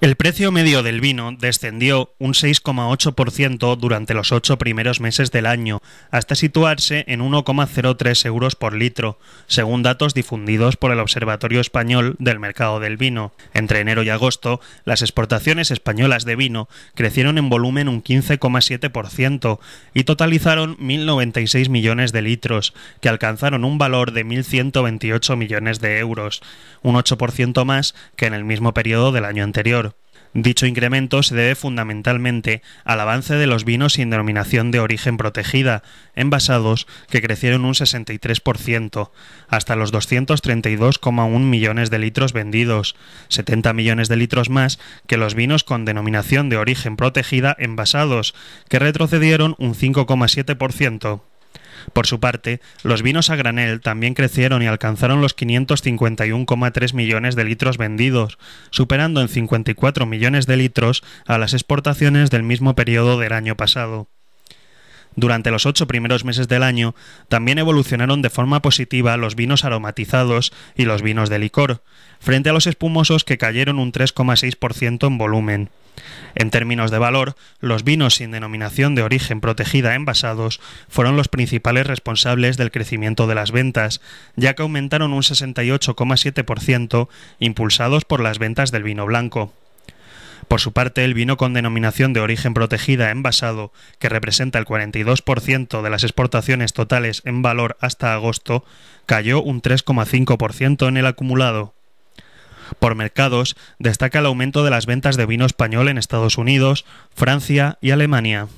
El precio medio del vino descendió un 6,8% durante los ocho primeros meses del año, hasta situarse en 1,03 euros por litro, según datos difundidos por el Observatorio Español del Mercado del Vino. Entre enero y agosto, las exportaciones españolas de vino crecieron en volumen un 15,7% y totalizaron 1.096 millones de litros, que alcanzaron un valor de 1.128 millones de euros, un 8% más que en el mismo periodo del año anterior. Dicho incremento se debe fundamentalmente al avance de los vinos sin denominación de origen protegida, envasados, que crecieron un 63%, hasta los 232,1 millones de litros vendidos, 70 millones de litros más que los vinos con denominación de origen protegida envasados, que retrocedieron un 5,7%. Por su parte, los vinos a granel también crecieron y alcanzaron los 551,3 millones de litros vendidos, superando en 54 millones de litros a las exportaciones del mismo periodo del año pasado. Durante los ocho primeros meses del año, también evolucionaron de forma positiva los vinos aromatizados y los vinos de licor, frente a los espumosos que cayeron un 3,6% en volumen. En términos de valor, los vinos sin denominación de origen protegida envasados fueron los principales responsables del crecimiento de las ventas, ya que aumentaron un 68,7% impulsados por las ventas del vino blanco. Por su parte, el vino con denominación de origen protegida envasado, que representa el 42% de las exportaciones totales en valor hasta agosto, cayó un 3,5% en el acumulado. Por mercados, destaca el aumento de las ventas de vino español en Estados Unidos, Francia y Alemania.